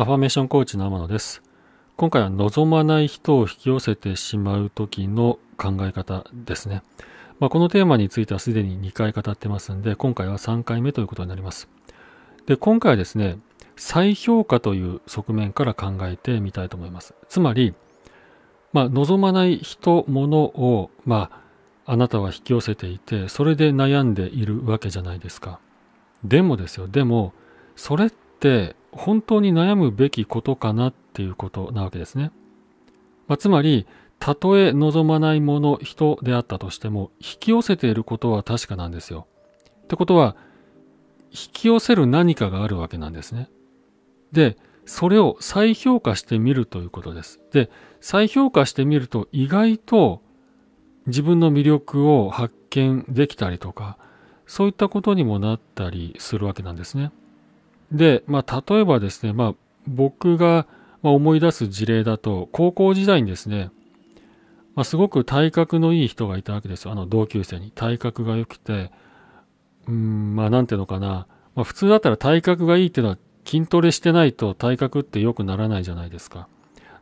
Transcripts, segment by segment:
アファメーションコーチの天野です。今回は望まない人を引き寄せてしまう時の考え方ですね。まあ、このテーマについてはすでに2回語ってますんで、今回は3回目ということになります。で、今回はですね、再評価という側面から考えてみたいと思います。つまり、まあ、望まない人、物を、まあ、あなたは引き寄せていて、それで悩んでいるわけじゃないですか。でもですよ、でも、それって本当に悩むべきことかなっていうことなわけですね。まあ、つまり、たとえ望まないもの、人であったとしても、引き寄せていることは確かなんですよ。ってことは、引き寄せる何かがあるわけなんですね。で、それを再評価してみるということです。で、再評価してみると意外と自分の魅力を発見できたりとか、そういったことにもなったりするわけなんですね。で、まあ、例えばですね、まあ、僕が思い出す事例だと、高校時代にですね、まあ、すごく体格のいい人がいたわけですよ。あの、同級生に。体格が良くて、うん、まあ、なんていうのかな。まあ、普通だったら体格がいいっていうのは、筋トレしてないと体格って良くならないじゃないですか。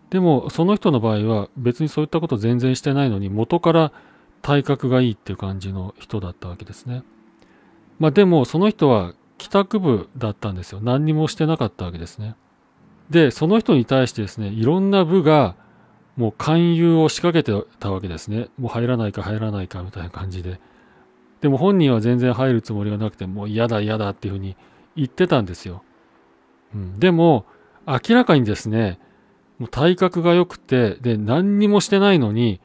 でも、その人の場合は、別にそういったこと全然してないのに、元から体格がいいっていう感じの人だったわけですね。まあ、でも、その人は帰宅部だったんですよ。何にもしてなかったわけですね。で、その人に対してですね、いろんな部が、もう勧誘を仕掛けてたわけですね。もう入らないか入らないかみたいな感じで。でも本人は全然入るつもりがなくて、もう嫌だ嫌だっていうふうに言ってたんですよ。うん、でも、明らかにですね、もう体格が良くて、で、何にもしてないのに、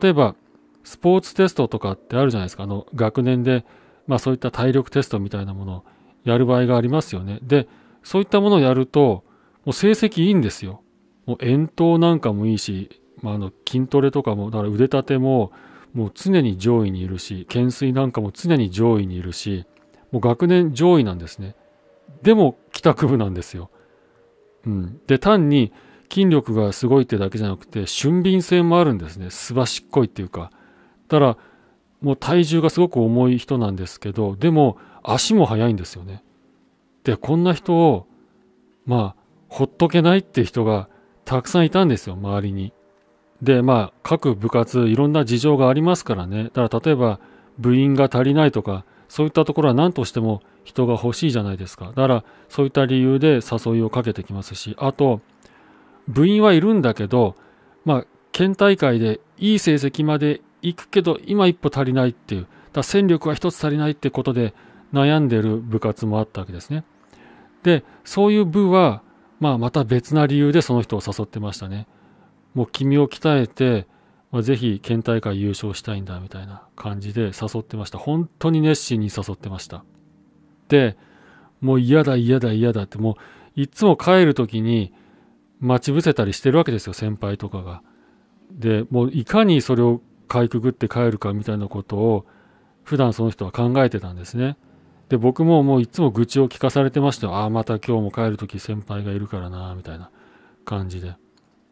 例えば、スポーツテストとかってあるじゃないですか。あの、学年で、まあそういった体力テストみたいなものをやる場合がありますよね。で、そういったものをやると、もう成績いいんですよ。もう遠投なんかもいいし、まあ、あの筋トレとかも、だから腕立ても、もう常に上位にいるし、懸垂なんかも常に上位にいるし、もう学年上位なんですね。でも、帰宅部なんですよ。うん。で、単に筋力がすごいってだけじゃなくて、俊敏性もあるんですね。すばしっこいっていうか。だから、もう体重がすごく重い人なんですけど、でも足も速いんですよね。で、こんな人を、まあ、ほっとけないって人がたくさんいたんですよ、周りに。で、まあ、各部活、いろんな事情がありますからね。だから例えば、部員が足りないとか、そういったところは何としても人が欲しいじゃないですか。だから、そういった理由で誘いをかけてきますし、あと、部員はいるんだけど、まあ、県大会でいい成績まで行くけど今一歩足りないっていう、だ戦力が一つ足りないってことで悩んでる部活もあったわけですね。で、そういう部は、まあまた別な理由でその人を誘ってましたね。もう君を鍛えて、まあ、ぜひ県大会優勝したいんだみたいな感じで誘ってました。本当に熱心に誘ってました。で、もう嫌だ嫌だ嫌だってもういつも帰る時に待ち伏せたりしてるわけですよ、先輩とかが。で、もういかにそれをかいくぐって帰るかみたいなことを普段その人は考えてたんですね。で僕ももういつも愚痴を聞かされてましたああまた今日も帰る時先輩がいるからなみたいな感じで。だ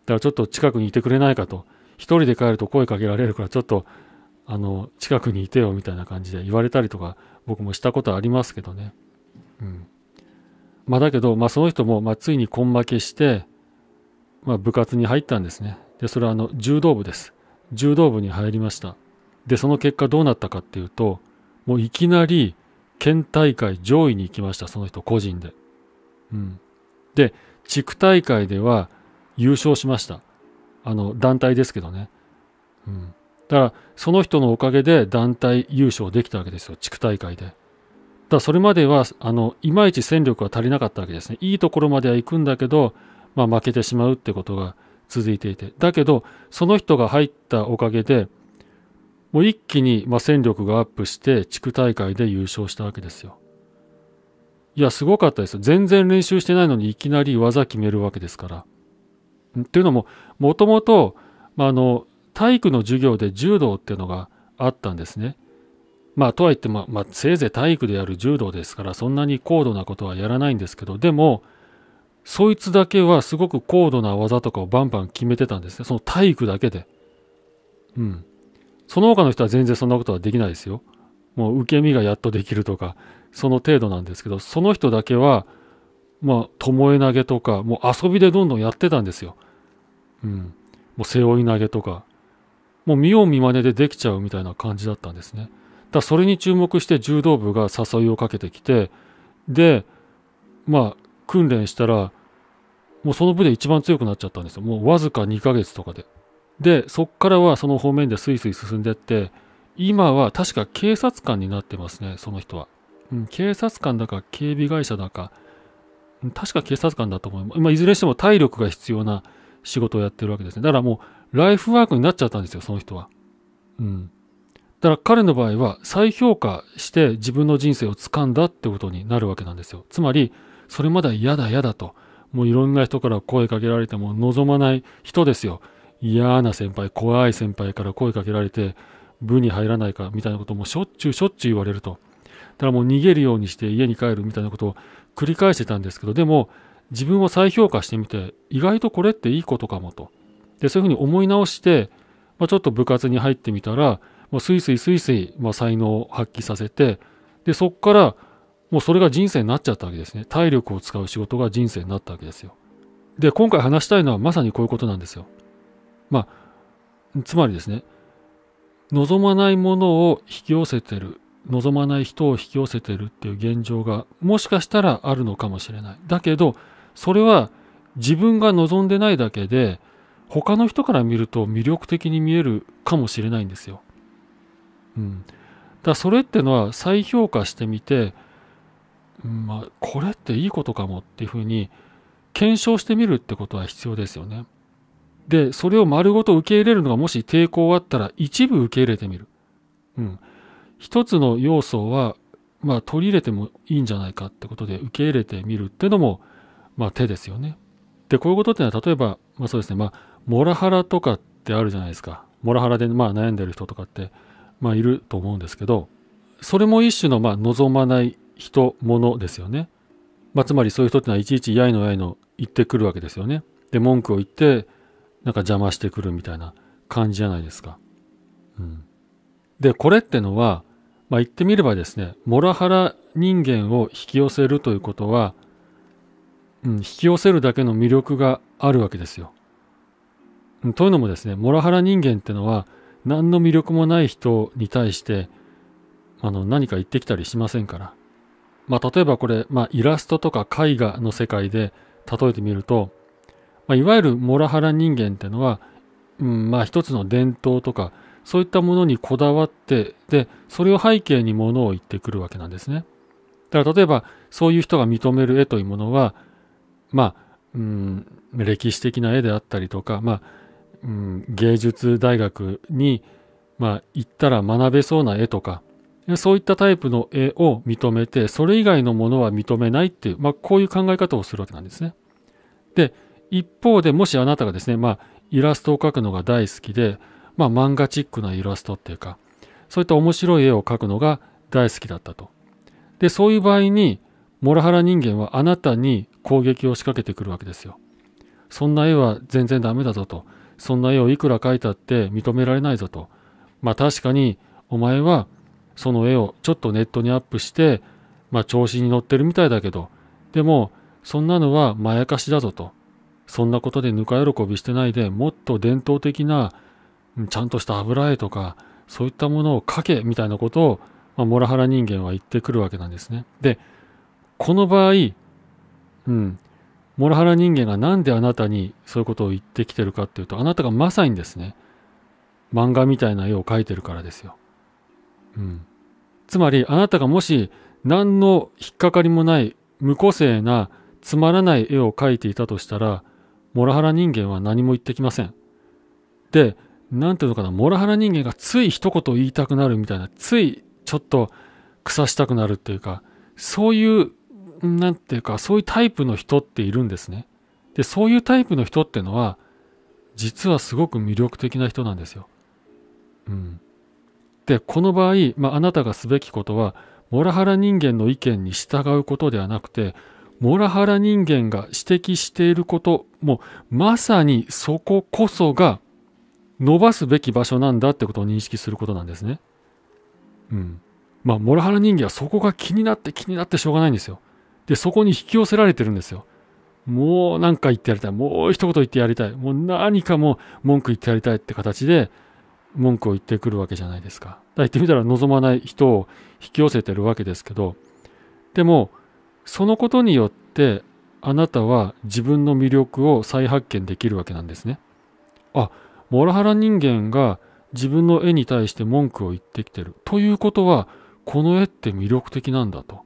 からちょっと近くにいてくれないかと。一人で帰ると声かけられるからちょっとあの近くにいてよみたいな感じで言われたりとか僕もしたことありますけどね。うん。まあだけど、まあ、その人も、まあ、ついに根負けして、まあ、部活に入ったんですね。でそれはあの柔道部です。柔道部に入りました。で、その結果どうなったかっていうと、もういきなり県大会上位に行きました、その人個人で。うん。で、地区大会では優勝しました。あの、団体ですけどね。うん。だから、その人のおかげで団体優勝できたわけですよ、地区大会で。だそれまでは、あの、いまいち戦力が足りなかったわけですね。いいところまでは行くんだけど、まあ負けてしまうってことが続いていてだけどその人が入ったおかげでもう一気にまあ戦力がアップして地区大会で優勝したわけですよいやすごかったです全然練習してないのにいきなり技決めるわけですからというのももともと体育の授業で柔道っていうのがあったんですねまあとはいっても、まあ、せいぜい体育でやる柔道ですからそんなに高度なことはやらないんですけどでもそいつだけはすごく高度な技とかをバンバン決めてたんですね。その体育だけで。うん。その他の人は全然そんなことはできないですよ。もう受け身がやっとできるとか、その程度なんですけど、その人だけは、まあ、巴投げとか、もう遊びでどんどんやってたんですよ。うん。もう背負い投げとか。もう見よう見まねでできちゃうみたいな感じだったんですね。だそれに注目して柔道部が誘いをかけてきて、で、まあ、訓練したら、もうその部で一番強くなっちゃったんですよ。もうわずか2ヶ月とかで。で、そっからはその方面でスイスイ進んでって、今は確か警察官になってますね、その人は。うん、警察官だか警備会社だか、確か警察官だと思います。まあ、いずれにしても体力が必要な仕事をやってるわけですね。だからもうライフワークになっちゃったんですよ、その人は。うん。だから彼の場合は再評価して自分の人生を掴んだってことになるわけなんですよ。つまり、それまでは嫌だ嫌だと、もういろんな人から声かけられても望まない人ですよ。嫌な先輩、怖い先輩から声かけられて、部に入らないかみたいなこともしょっちゅうしょっちゅう言われると。だからもう逃げるようにして家に帰るみたいなことを繰り返してたんですけど、でも自分を再評価してみて、意外とこれっていいことかもと。で、そういうふうに思い直して、まあ、ちょっと部活に入ってみたら、まあ、スイスイスイスイ、まあ、才能を発揮させて、で、そこからもうそれが人生になっちゃったわけですね。体力を使う仕事が人生になったわけですよ。で、今回話したいのはまさにこういうことなんですよ。まあ、つまりですね、望まないものを引き寄せてる、望まない人を引き寄せてるっていう現状がもしかしたらあるのかもしれない。だけど、それは自分が望んでないだけで、他の人から見ると魅力的に見えるかもしれないんですよ。うん。だそれってのは再評価してみて、まあ、これっていいことかもっていうふうに検証してみるってことは必要ですよね。で、それを丸ごと受け入れるのがもし抵抗あったら一部受け入れてみる。うん。一つの要素は、まあ、取り入れてもいいんじゃないかってことで受け入れてみるっていうのも、まあ、手ですよね。で、こういうことってのは例えば、まあそうですね、まあ、モラハラとかってあるじゃないですか。モラハラで、まあ、悩んでる人とかって、まあ、いると思うんですけど、それも一種の、まあ、望まない人、物ですよね。まあ、つまりそういう人ってのはいちいちやいのやいの言ってくるわけですよね。で、文句を言って、なんか邪魔してくるみたいな感じじゃないですか。うん。で、これってのは、まあ、言ってみればですね、モラハラ人間を引き寄せるということは、うん、引き寄せるだけの魅力があるわけですよ。というのもですね、モラハラ人間ってのは、何の魅力もない人に対して、あの、何か言ってきたりしませんから。まあ、例えばこれ、まあ、イラストとか絵画の世界で例えてみると、まあ、いわゆるモラハラ人間っていうのは、うんまあ、一つの伝統とかそういったものにこだわってでそれを背景にものを言ってくるわけなんですね。だから例えばそういう人が認める絵というものはまあ、うん、歴史的な絵であったりとか、まあうん、芸術大学に、まあ、行ったら学べそうな絵とかそういったタイプの絵を認めて、それ以外のものは認めないっていう、まあ、こういう考え方をするわけなんですね。で、一方でもしあなたがですね、まあ、イラストを描くのが大好きで、まあ、漫画チックなイラストっていうか、そういった面白い絵を描くのが大好きだったと。で、そういう場合に、モラハラ人間はあなたに攻撃を仕掛けてくるわけですよ。そんな絵は全然ダメだぞと。そんな絵をいくら描いたって認められないぞと。まあ確かに、お前はその絵をちょっとネットにアップして、まあ、調子に乗ってるみたいだけど、でも、そんなのはまやかしだぞと。そんなことでぬか喜びしてないで、もっと伝統的な、ちゃんとした油絵とか、そういったものを描けみたいなことを、まあ、モラハラ人間は言ってくるわけなんですね。で、この場合、うん、モラハラ人間が何であなたにそういうことを言ってきてるかっていうと、あなたがまさにですね、漫画みたいな絵を描いてるからですよ。うん、つまりあなたがもし何の引っかかりもない無個性なつまらない絵を描いていたとしたらモラハラ人間は何も言ってきません。で何ていうのかなモラハラ人間がつい一言言いたくなるみたいなついちょっと腐したくなるっていうかそういうなんていうかそういうタイプの人っているんですね。でそういうタイプの人ってのは実はすごく魅力的な人なんですよ。うん。でこの場合、まあ、あなたがすべきことはモラハラ人間の意見に従うことではなくてモラハラ人間が指摘していることもまさにそここそが伸ばすべき場所なんだってことを認識することなんですね。うん。まあ、モラハラ人間はそこが気になって気になってしょうがないんですよ。で、そこに引き寄せられてるんですよ。もう何か言ってやりたい。もう一言言ってやりたい。もう何かも文句言ってやりたいって形で、文句を言ってくるわけじゃないですか。だ言ってみたら望まない人を引き寄せてるわけですけど、でも、そのことによって、あなたは自分の魅力を再発見できるわけなんですね。あ、モラハラ人間が自分の絵に対して文句を言ってきてる。ということは、この絵って魅力的なんだと。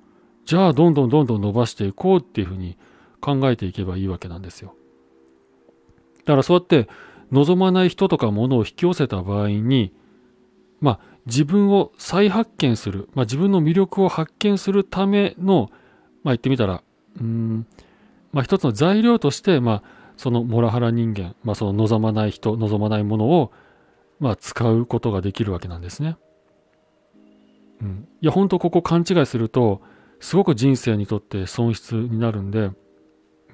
じゃあ、どんどんどんどん伸ばしていこうっていうふうに考えていけばいいわけなんですよ。だからそうやって、望まない人とかものを引き寄せた場合に、まあ、自分を再発見する、まあ、自分の魅力を発見するための、まあ、言ってみたら、うんまあ、一つの材料として、まあ、そのモラハラ人間、まあ、その望まない人望まないものを、まあ、使うことができるわけなんですね。うん、いや本当ここ勘違いするとすごく人生にとって損失になるんで、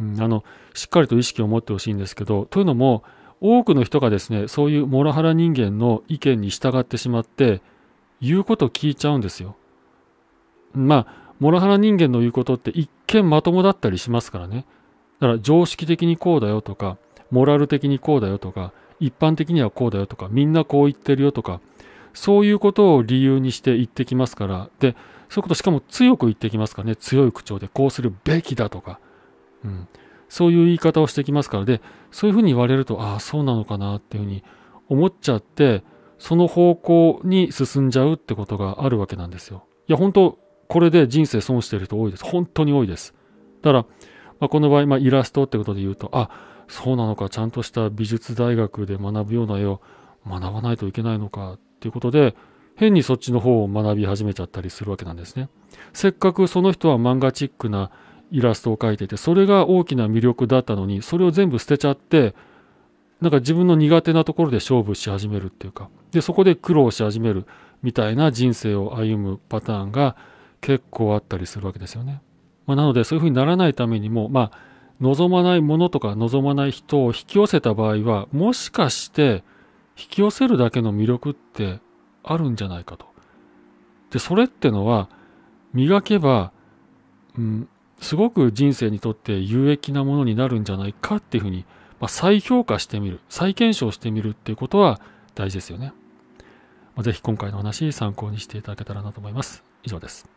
うん、あのしっかりと意識を持ってほしいんですけどというのも多くの人がですね、そういうモラハラ人間の意見に従ってしまって、言うこと聞いちゃうんですよ。まあ、モラハラ人間の言うことって一見まともだったりしますからね。だから常識的にこうだよとか、モラル的にこうだよとか、一般的にはこうだよとか、みんなこう言ってるよとか、そういうことを理由にして言ってきますから、で、そういうことしかも強く言ってきますからね、強い口調で、こうするべきだとか、うん。そういう言い方をしてきますからでそういうふうに言われるとああそうなのかなっていうふうに思っちゃってその方向に進んじゃうってことがあるわけなんですよ。いや本当これで人生損してる人多いです。本当に多いです。だから、まあ、この場合、まあ、イラストってことで言うとあそうなのかちゃんとした美術大学で学ぶような絵を学ばないといけないのかっていうことで変にそっちの方を学び始めちゃったりするわけなんですね。せっかくその人は漫画チックなイラストを描いててそれが大きな魅力だったのにそれを全部捨てちゃってなんか自分の苦手なところで勝負し始めるっていうかでそこで苦労し始めるみたいな人生を歩むパターンが結構あったりするわけですよね。まあ、なのでそういうふうにならないためにもまあ望まないものとか望まない人を引き寄せた場合はもしかして引き寄せるだけの魅力ってあるんじゃないかと。でそれってのは磨けば、うん、すごく人生にとって有益なものになるんじゃないかっていうふうに、まあ、再評価してみる、再検証してみるっていうことは大事ですよね。まあ、ぜひ今回の話参考にしていただけたらなと思います。以上です。